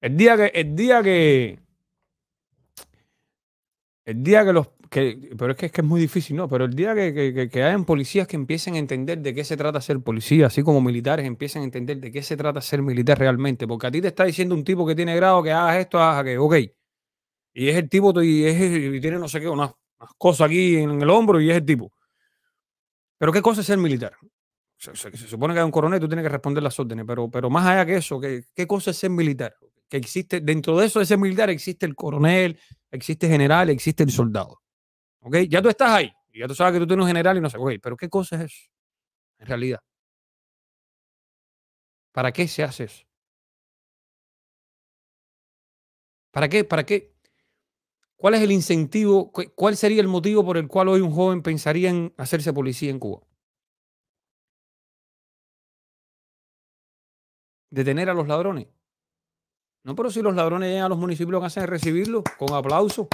El día que, el día que, el día que los, pero es que, es que es muy difícil, ¿no? Pero el día que, que, que, hayan policías que empiecen a entender de qué se trata ser policía, así como militares empiecen a entender de qué se trata ser militar realmente, porque a ti te está diciendo un tipo que tiene grado que hagas esto, hagas que ok. Y es el tipo, y, es, tiene no sé qué, unas, unas, cosas aquí en el hombro y es el tipo. Pero qué cosa es ser militar. Se, supone que hay un coronel, tú tienes que responder las órdenes, pero, pero más allá que eso, ¿qué, qué cosa es ser militar? que existe, dentro de eso, de ese militar, existe el coronel, existe el general, existe el soldado. ¿Ok? Ya tú estás ahí. Y ya tú sabes que tú tienes un general y no sé, pero ¿qué cosa es eso? En realidad. ¿Para qué se hace eso? ¿Para qué? ¿Para qué? ¿Cuál es el incentivo? ¿Cuál sería el motivo por el cual hoy un joven pensaría en hacerse policía en Cuba? ¿Detener a los ladrones? No, pero si los ladrones llegan a los municipios, lo que hacen es recibirlos con aplauso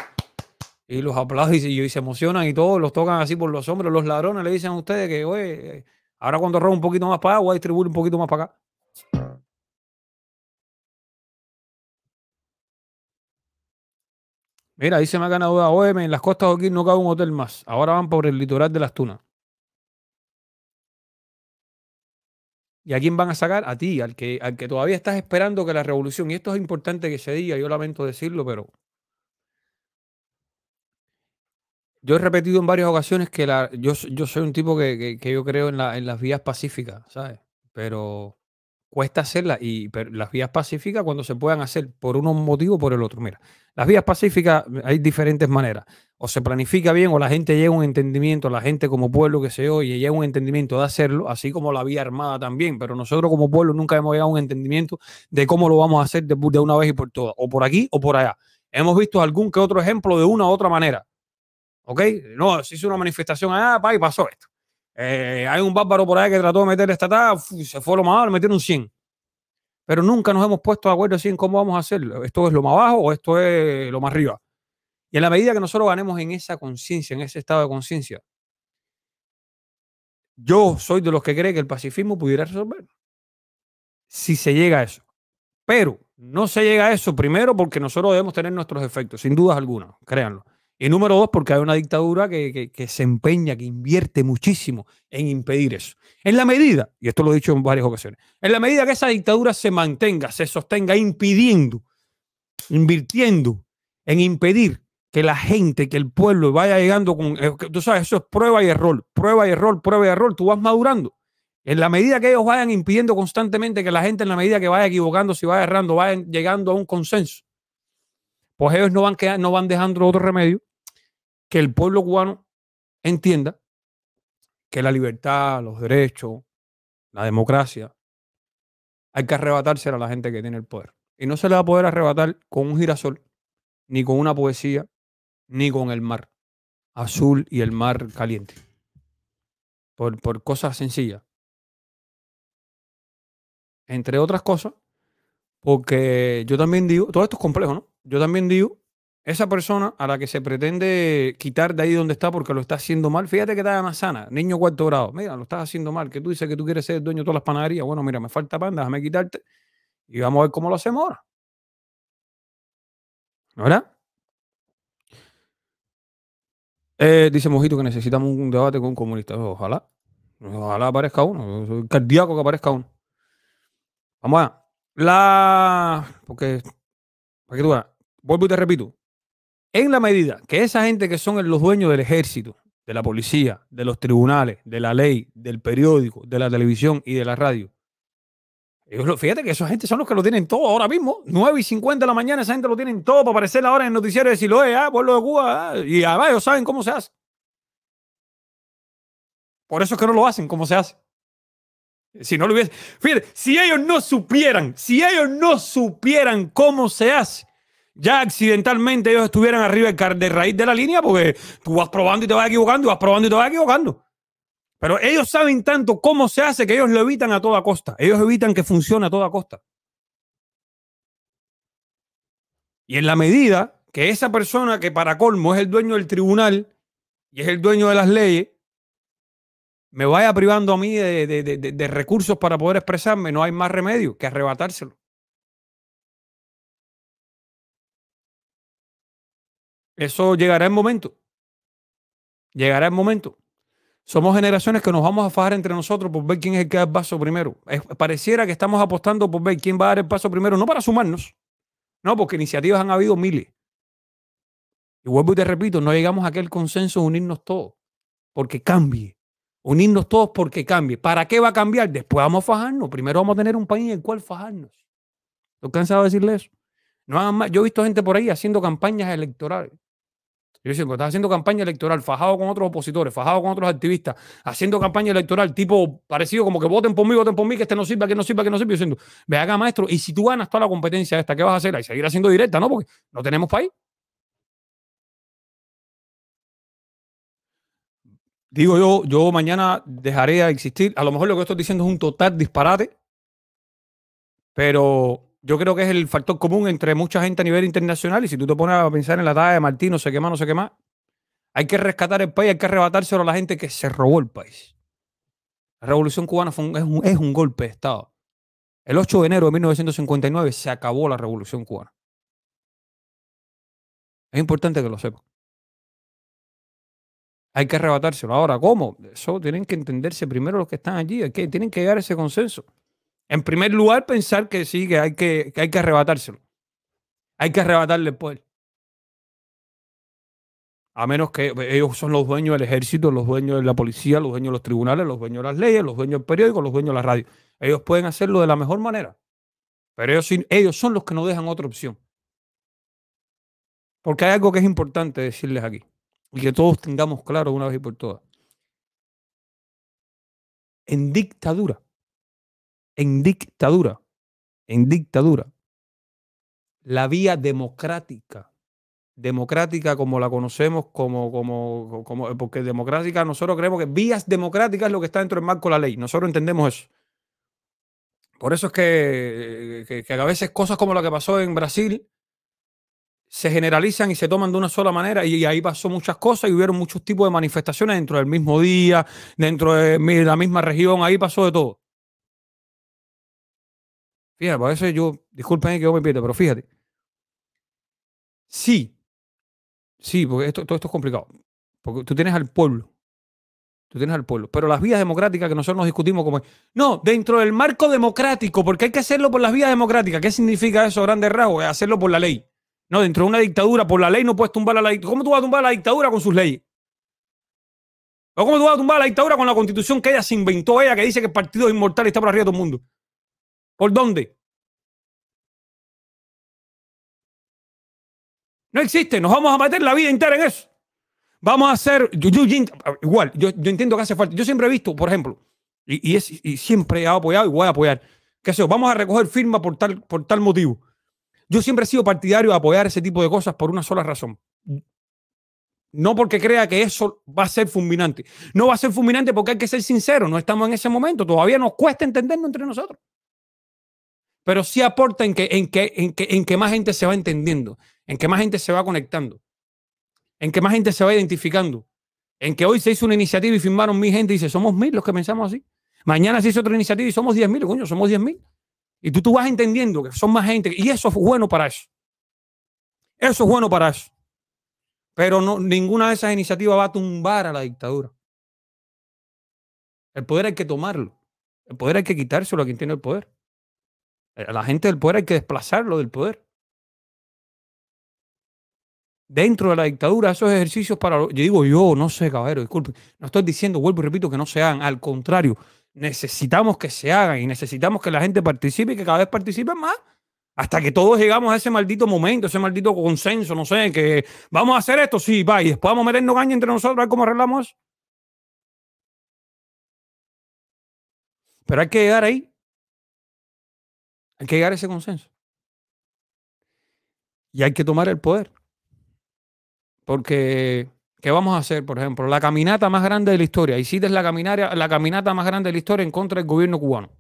Y los aplausos y, se emocionan y todos los tocan así por los hombros. Los ladrones le dicen a ustedes que, oye, ahora cuando robo un poquito más para agua voy a distribuir un poquito más para acá. Mira, se me ha ahí ganado la OM, en las costas de aquí no cabe un hotel más. Ahora van por el litoral de las Tunas. ¿Y a quién van a sacar? A ti, al que, que todavía estás esperando que la revolución, y esto es importante que se diga, yo lamento decirlo, pero yo he repetido en varias ocasiones que yo, soy un tipo que, yo creo en, en las vías pacíficas, ¿sabes? Pero cuesta hacerlas y las vías pacíficas cuando se puedan hacer por un motivo o por el otro. Mira, las vías pacíficas eh, hay diferentes maneras. O se planifica bien o la gente llega a un entendimiento, la gente como pueblo que se oye llega a un entendimiento de hacerlo, así como la vía armada también, pero nosotros como pueblo nunca hemos llegado a un entendimiento de cómo lo vamos a hacer de, una vez y por todas, o por aquí o por allá. Hemos visto algún que otro ejemplo de una u otra manera. ¿Ok? No, se hizo una manifestación, ah, y pasó esto. Eh, hay un bárbaro por ahí que trató de meter esta tal, se fue lo más bajo, le metieron un 100. Pero nunca nos hemos puesto de acuerdo en cómo vamos a hacerlo. ¿Esto es lo más bajo o esto es lo más arriba? Y en la medida que nosotros ganemos en esa conciencia, en ese estado de conciencia, yo soy de los que cree que el pacifismo pudiera resolver. Si se llega a eso. Pero no se llega a eso primero porque nosotros debemos tener nuestros efectos, sin dudas alguna, créanlo. Y número dos, porque hay una dictadura que, se empeña, que invierte muchísimo en impedir eso. En la medida, y esto lo he dicho en varias ocasiones, en la medida que esa dictadura se mantenga, se sostenga impidiendo, invirtiendo en impedir que la gente, que el pueblo vaya llegando con... Eh, tú sabes, eso es prueba y error, prueba y error, prueba y error, tú vas madurando. En la medida que ellos vayan impidiendo constantemente que la gente, en la medida que vaya equivocándose y vaya errando, vaya llegando a un consenso pues ellos no van, quedando, no van dejando otro remedio que el pueblo cubano entienda que la libertad, los derechos, la democracia, hay que arrebatársela a la gente que tiene el poder. Y no se le va a poder arrebatar con un girasol, ni con una poesía, ni con el mar azul y el mar caliente. Por, por cosas sencillas. Entre otras cosas, porque yo también digo, todo esto es complejo, ¿no? yo también digo, esa persona a la que se pretende quitar de ahí donde está porque lo está haciendo mal, fíjate que está más sana, niño cuarto grado, mira, lo estás haciendo mal, que tú dices que tú quieres ser dueño de todas las panaderías, bueno, mira, me falta pan, déjame quitarte y vamos a ver cómo lo hacemos ahora. ¿Verdad? Eh, dice Mojito que necesitamos un debate con comunistas. Ojalá. Ojalá aparezca uno. cardíaco que aparezca uno. Vamos a... La. Porque. Para que tú vuelvo y te repito, en la medida que esa gente que son los dueños del ejército, de la policía, de los tribunales, de la ley, del periódico, de la televisión y de la radio, ellos, fíjate que esa gente son los que lo tienen todo ahora mismo. 9 y 50 de la mañana, esa gente lo tienen todo para aparecer ahora en el noticiero y decirlo, eh, ah, pueblo de Cuba, ah", y además ellos saben cómo se hace. Por eso es que no lo hacen, como se hace. Si no lo hubiese. Fíjate, si ellos no supieran, si ellos no supieran cómo se hace, ya accidentalmente ellos estuvieran arriba de raíz de la línea, porque tú vas probando y te vas equivocando, y vas probando y te vas equivocando. Pero ellos saben tanto cómo se hace que ellos lo evitan a toda costa. Ellos evitan que funcione a toda costa. Y en la medida que esa persona que para colmo es el dueño del tribunal y es el dueño de las leyes, me vaya privando a mí de, de recursos para poder expresarme, no hay más remedio que arrebatárselo. Eso llegará en momento. Llegará el momento. Somos generaciones que nos vamos a fajar entre nosotros por ver quién es el que da el paso primero. pareciera que estamos apostando por ver quién va a dar el paso primero, no para sumarnos, no, porque iniciativas han habido miles. Y vuelvo y te repito, no llegamos a aquel consenso de unirnos todos, porque cambie. Unirnos todos porque cambie. ¿Para qué va a cambiar? Después vamos a fajarnos. Primero vamos a tener un país en el cual fajarnos. Estoy cansado de decirle eso? No Yo he visto gente por ahí haciendo campañas electorales yo estás haciendo campaña electoral, fajado con otros opositores, fajado con otros activistas, haciendo campaña electoral tipo parecido como que voten por mí, voten por mí, que este no sirva, que no sirva, que no sirva. Yo siento, ve acá, maestro, y si tú ganas toda la competencia esta, ¿qué vas a hacer? que seguir haciendo directa, ¿no? Porque no tenemos país. Digo yo, yo mañana dejaré de existir. A lo mejor lo que estoy diciendo es un total disparate, pero yo creo que es el factor común entre mucha gente a nivel internacional. Y si tú te pones a pensar en la tarea de Martín, no sé qué más, no sé qué más, hay que rescatar el país, hay que arrebatárselo a la gente que se robó el país. La revolución cubana es, un, golpe de Estado. El 8 de enero de 1959 se acabó la revolución cubana. Es importante que lo sepan. Hay que arrebatárselo. Ahora, ¿cómo? Eso tienen que entenderse primero los que están allí. tienen que llegar a ese consenso. En primer lugar, pensar que sí, que hay que, hay que arrebatárselo. Hay que arrebatarle el poder. A menos que eh, ellos son los dueños del ejército, los dueños de la policía, los dueños de los tribunales, los dueños de las leyes, los dueños del periódico, los dueños de la radio. Ellos pueden hacerlo de la mejor manera. Pero ellos, ellos son los que no dejan otra opción. Porque hay algo que es importante decirles aquí. Y que todos tengamos claro una vez y por todas. En dictadura en dictadura, en dictadura, la vía democrática, democrática como la conocemos, como, como, como, eh, porque democrática nosotros creemos que vías democráticas es lo que está dentro del marco de la ley, nosotros entendemos eso. Por eso es que, eh, a veces cosas como la que pasó en Brasil se generalizan y se toman de una sola manera y ahí pasó muchas cosas y hubieron muchos tipos de manifestaciones dentro del mismo día, dentro de la misma región, ahí pasó de todo. Fíjate, por eso yo, disculpen que yo me pierdo, pero fíjate. Sí, sí, porque esto, todo esto es complicado. Porque tú tienes al pueblo. Tú tienes al pueblo. Pero las vías democráticas que nosotros nos discutimos como... No, dentro del marco democrático, porque hay que hacerlo por las vías democráticas. ¿Qué significa eso, grande rasgo? Es hacerlo por la ley. No, dentro de una dictadura, por la ley no puedes tumbar a la dictadura. ¿Cómo tú vas a tumbar a la dictadura con sus leyes? ¿O cómo tú vas a tumbar a la dictadura con la constitución que ella se inventó ella, que dice que el partido inmortal está por arriba de todo mundo? ¿Por dónde? No existe, nos vamos a meter la vida entera en eso. Vamos a hacer, yo, igual, yo, entiendo que hace falta. Yo siempre he visto, por ejemplo, y, siempre he apoyado y voy a apoyar, qué sé vamos a recoger firma por tal, por tal motivo. Yo siempre he sido partidario de apoyar ese tipo de cosas por una sola razón. No porque crea que eso va a ser fulminante. No va a ser fulminante porque hay que ser sincero, no estamos en ese momento, todavía nos cuesta entendernos entre nosotros pero sí aporta en que, en, que, en, en más gente se va entendiendo, en que más gente se va conectando, en que más gente se va identificando, en que hoy se hizo una iniciativa y firmaron mil gente y dice, somos mil los que pensamos así. Mañana se hizo otra iniciativa y somos diez mil, coño, somos diez mil. Y tú, tú vas entendiendo que son más gente y eso es bueno para eso. Eso es bueno para eso. Pero no, ninguna de esas iniciativas va a tumbar a la dictadura. El poder hay que tomarlo. El poder hay que quitárselo a quien tiene el poder. A la gente del poder hay que desplazarlo del poder. Dentro de la dictadura, esos ejercicios para... Yo digo yo, no sé, caballero, disculpe. No estoy diciendo, vuelvo y repito, que no se hagan. Al contrario, necesitamos que se hagan y necesitamos que la gente participe y que cada vez participen más. Hasta que todos llegamos a ese maldito momento, ese maldito consenso, no sé, que vamos a hacer esto, sí, va, y después vamos metiendo meternos entre nosotros, a ver cómo arreglamos Pero hay que llegar ahí. Hay que llegar a ese consenso. Y hay que tomar el poder. Porque, ¿qué vamos a hacer? Por ejemplo, la caminata más grande de la historia. Y es la, la caminata más grande de la historia en contra del gobierno cubano.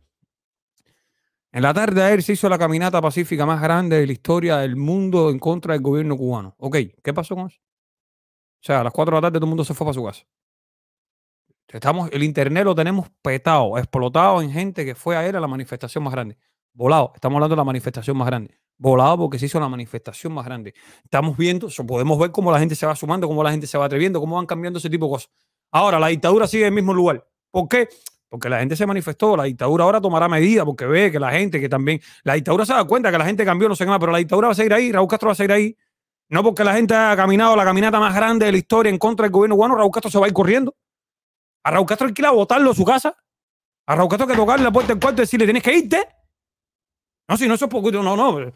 En la tarde ayer se hizo la caminata pacífica más grande de la historia del mundo en contra del gobierno cubano. Ok, ¿qué pasó con eso? O sea, a las 4 de la tarde todo el mundo se fue para su casa. Estamos, el internet lo tenemos petado, explotado en gente que fue a él a la manifestación más grande. Volado, estamos hablando de la manifestación más grande. Volado porque se hizo la manifestación más grande. Estamos viendo, podemos ver cómo la gente se va sumando, cómo la gente se va atreviendo, cómo van cambiando ese tipo de cosas. Ahora, la dictadura sigue en el mismo lugar. ¿Por qué? Porque la gente se manifestó, la dictadura ahora tomará medidas porque ve que la gente que también, la dictadura se da cuenta que la gente cambió, no sé qué más, pero la dictadura va a seguir ahí, Raúl Castro va a seguir ahí. No porque la gente ha caminado la caminata más grande de la historia en contra del gobierno cubano, Raúl Castro se va a ir corriendo. A Raúl Castro hay que ir a botarlo a su casa. A Raúl Castro hay que tocarle la puerta del cuarto y decirle, tienes que irte. No, si no, eso es poco, no, no.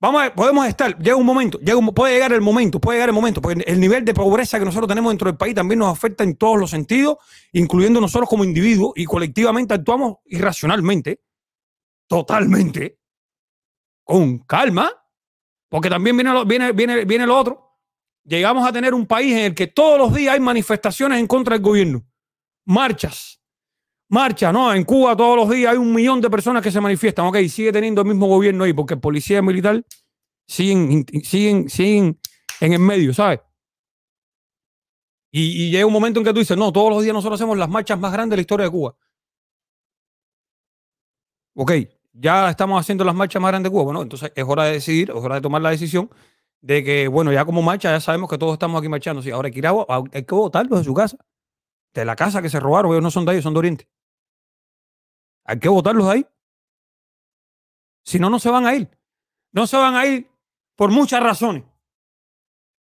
Vamos a, podemos estar, llega un momento, llega puede llegar el momento, puede llegar el momento, porque el nivel de pobreza que nosotros tenemos dentro del país también nos afecta en todos los sentidos, incluyendo nosotros como individuos y colectivamente actuamos irracionalmente, totalmente, con calma, porque también viene viene, viene, viene lo otro. Llegamos a tener un país en el que todos los días hay manifestaciones en contra del gobierno, marchas, Marcha, no, en Cuba todos los días hay un millón de personas que se manifiestan, ok, sigue teniendo el mismo gobierno ahí, porque policía y militar siguen, siguen, siguen en el medio, ¿sabes? Y, llega un momento en que tú dices, no, todos los días nosotros hacemos las marchas más grandes de la historia de Cuba. Ok, ya estamos haciendo las marchas más grandes de Cuba. Bueno, entonces es hora de decidir, es hora de tomar la decisión de que, bueno, ya como marcha, ya sabemos que todos estamos aquí marchando. Sí, ahora hay que, ir a, que votarlos de su casa, de la casa que se robaron, ellos no son de ellos, son de Oriente. Hay que votarlos ahí. Si no, no se van a ir. No se van a ir por muchas razones.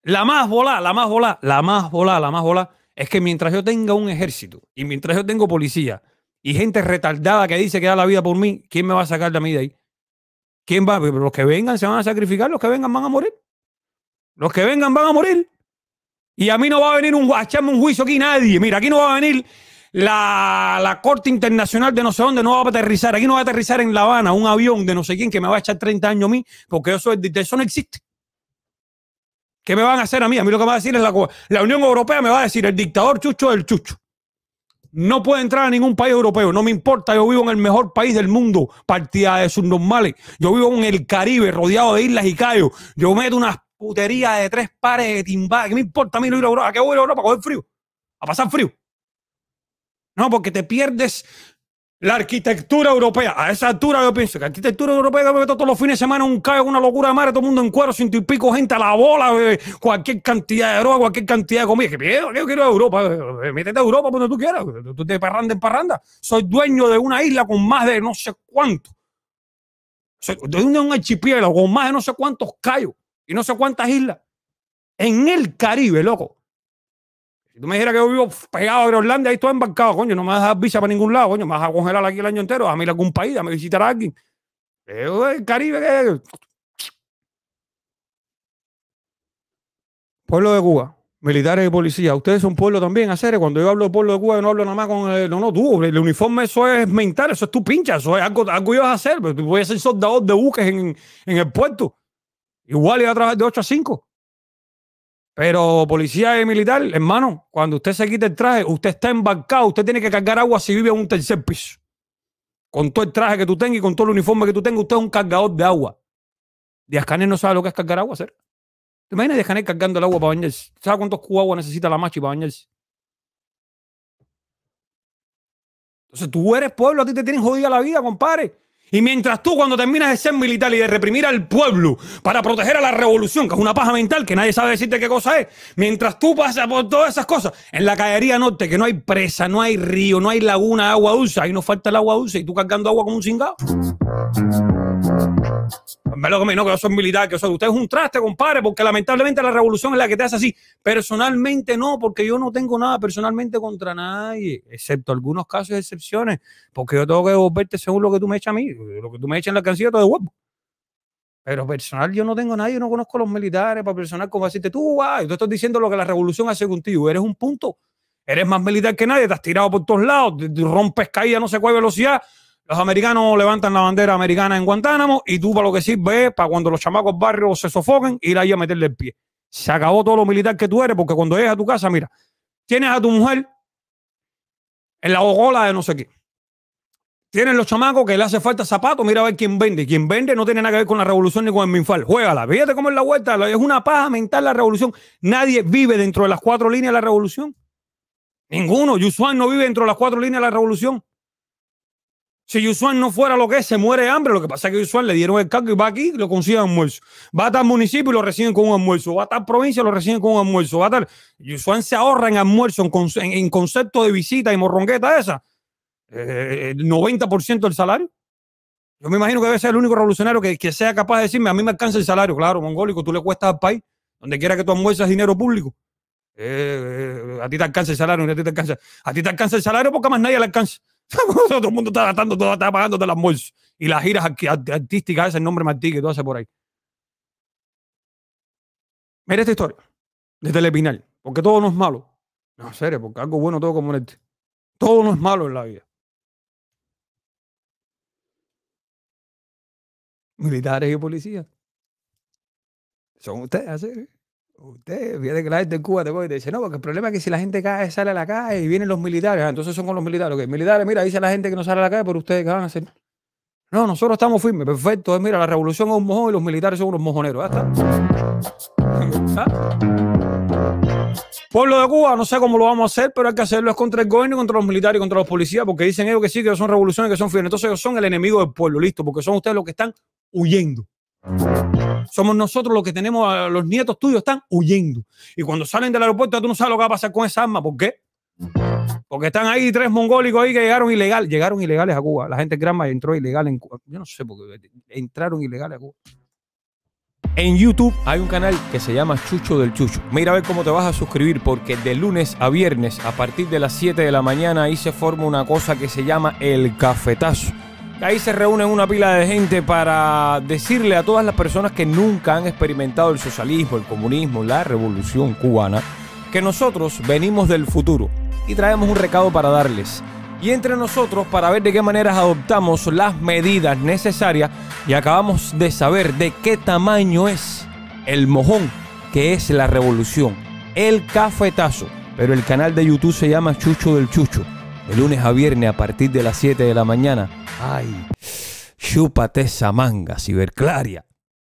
La más volá, la más volá, la más volá, la más volá, es que mientras yo tenga un ejército y mientras yo tengo policía y gente retardada que dice que da la vida por mí, ¿quién me va a sacar de mí de ahí? ¿Quién va? Los que vengan se van a sacrificar, los que vengan van a morir. Los que vengan van a morir. Y a mí no va a venir un, a un juicio aquí nadie. Mira, aquí no va a venir la, Corte Internacional de no sé dónde no va a aterrizar. Aquí no va a aterrizar en La Habana un avión de no sé quién que me va a echar 30 años a mí, porque eso, eso no existe. ¿Qué me van a hacer a mí? A mí lo que me va a decir es la, la Unión Europea me va a decir el dictador chucho del chucho. No puede entrar a ningún país europeo. No me importa, yo vivo en el mejor país del mundo, partida de subnormales. Yo vivo en el Caribe, rodeado de islas y cayos. Yo meto unas puterías de tres pares de timbadas. ¿Qué me importa a mí no ir a Europa? ¿A qué voy a Europa? A coger frío. A pasar frío. No, porque te pierdes la arquitectura europea. A esa altura yo pienso que arquitectura europea me todos los fines de semana un caos, una locura de madre, todo el mundo en cuero, ciento y pico gente a la bola, eh, cualquier cantidad de droga, cualquier cantidad de comida. ¿Qué miedo, yo quiero a Europa. Eh, eh, métete a Europa donde tú quieras. Tú te parranda en parranda. Soy dueño de una isla con más de no sé cuánto. Soy dueño de un archipiélago con más de no sé cuántos cayos y no sé cuántas islas. En el Caribe, loco. Si tú me dijeras que yo vivo pegado a Groenlandia, ahí estoy embarcado, coño, no me vas a dar visa para ningún lado, coño, me vas a congelar aquí el año entero, a mí algún país, a mí visitar a alguien. El Caribe ¿qué? Pueblo de Cuba, militares y policías, ustedes son pueblo también, hacer cuando yo hablo de pueblo de Cuba, yo no hablo nada más con el, no, no, tú, el uniforme, eso es mental, eso es tu pincha, eso es algo, algo ibas a hacer, voy pues, a ser soldador de buques en, en el puerto, igual iba a trabajar de 8 a 5. Pero policía y militar, hermano, cuando usted se quita el traje, usted está embarcado, usted tiene que cargar agua si vive en un tercer piso. Con todo el traje que tú tengas y con todo el uniforme que tú tengas, usted es un cargador de agua. Díaz Canel no sabe lo que es cargar agua, hacer. ¿Te imaginas Díaz Canel cargando el agua para bañarse? ¿Sabe cuántos cubos agua necesita la machi para bañarse? Entonces tú eres pueblo, a ti te tienen jodida la vida, compadre. Y mientras tú cuando terminas de ser militar y de reprimir al pueblo para proteger a la revolución, que es una paja mental que nadie sabe decirte qué cosa es, mientras tú pasas por todas esas cosas, en la caería norte que no hay presa, no hay río, no hay laguna, agua dulce, ahí nos falta el agua dulce y tú cargando agua como un cingado. Me lo que no, que yo soy militar, que soy. Usted es un traste, compadre, porque lamentablemente la revolución es la que te hace así. Personalmente no, porque yo no tengo nada personalmente contra nadie, excepto algunos casos y excepciones, porque yo tengo que devolverte según lo que tú me echas a mí. Lo que tú me echas en la cancilla, todo de huevo. Pero personal, yo no tengo nadie, no conozco a los militares para personal, como decirte tú, guay, tú estás diciendo lo que la revolución hace contigo, eres un punto, eres más militar que nadie, te has tirado por todos lados, rompes caídas, no sé cuál velocidad, los americanos levantan la bandera americana en Guantánamo y tú para lo que sí ves para cuando los chamacos barrios se sofoquen, ir ahí a meterle el pie. Se acabó todo lo militar que tú eres porque cuando llegas a tu casa, mira, tienes a tu mujer en la ogola de no sé qué. Tienen los chamacos que le hace falta zapatos, mira a ver quién vende. Quien vende no tiene nada que ver con la revolución ni con el minfal. Juégala, fíjate cómo es la vuelta. Es una paja mental la revolución. Nadie vive dentro de las cuatro líneas de la revolución. Ninguno. Yusuan no vive dentro de las cuatro líneas de la revolución. Si Yusuan no fuera lo que es, se muere de hambre. Lo que pasa es que Yusuan le dieron el cargo y va aquí y lo consiguen almuerzo. Va a tal municipio y lo reciben con un almuerzo. Va a tal provincia y lo reciben con un almuerzo. Va a tal. Yusuan se ahorra en almuerzo, en, concepto, de visita y morrongueta esa. el eh, 90% eh, del salario. Yo me imagino que debe ser el único revolucionario que, que sea capaz de decirme: A mí me alcanza el salario. Claro, mongólico, tú le cuesta al país. Donde quiera que tú almuerces dinero público. Eh, a ti te alcanza el salario, a ti te alcanza. A ti te alcanza el salario porque más nadie le alcanza. todo el mundo está gastando, todo está de las almuerzo. Y las giras artísticas, ese nombre Martí que tú haces por ahí. Mira esta historia el Telepinay. Porque todo no es malo. No, serio, porque algo bueno todo como este. Todo no es malo en la vida. Militares y policías. Son ustedes, ¿sí? Usted, fíjate que la gente en Cuba te voy y dice, no, porque el problema es que si la gente cae, sale a la calle y vienen los militares, ah, entonces son con los militares. Okay, militares, mira, dice la gente que no sale a la calle, pero ustedes qué van a hacer. No, nosotros estamos firmes, perfecto. Mira, la revolución es un mojón y los militares son unos mojoneros. está. ¿Ah? Pueblo de Cuba, no sé cómo lo vamos a hacer, pero hay que hacerlo es contra el gobierno, contra los militares contra los policías, porque dicen ellos que sí, que son revoluciones, que son firmes. Entonces ellos son el enemigo del pueblo, listo, porque son ustedes los que están huyendo. Somos nosotros los que tenemos a los nietos tuyos, están huyendo. Y cuando salen del aeropuerto, tú no sabes lo que va a pasar con esa arma. ¿Por qué? Porque están ahí tres mongólicos ahí que llegaron ilegal. Llegaron ilegales a Cuba. La gente Granma entró ilegal en Cuba. Yo no sé por qué. Entraron ilegales a Cuba. En YouTube hay un canal que se llama Chucho del Chucho. Mira a ver cómo te vas a suscribir porque de lunes a viernes a partir de las 7 de la mañana ahí se forma una cosa que se llama el cafetazo Ahí se reúne una pila de gente para decirle a todas las personas que nunca han experimentado el socialismo, el comunismo, la revolución cubana, que nosotros venimos del futuro y traemos un recado para darles. Y entre nosotros para ver de qué maneras adoptamos las medidas necesarias y acabamos de saber de qué tamaño es el mojón que es la revolución, el cafetazo. Pero el canal de YouTube se llama Chucho del Chucho. El lunes a viernes a partir de las 7 de la mañana. ¡Ay! Chúpate esa manga, ciberclaria.